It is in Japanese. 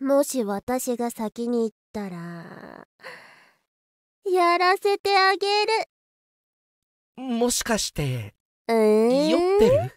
もし私が先に行ったらやらせてあげるもしかして、えー、酔ってる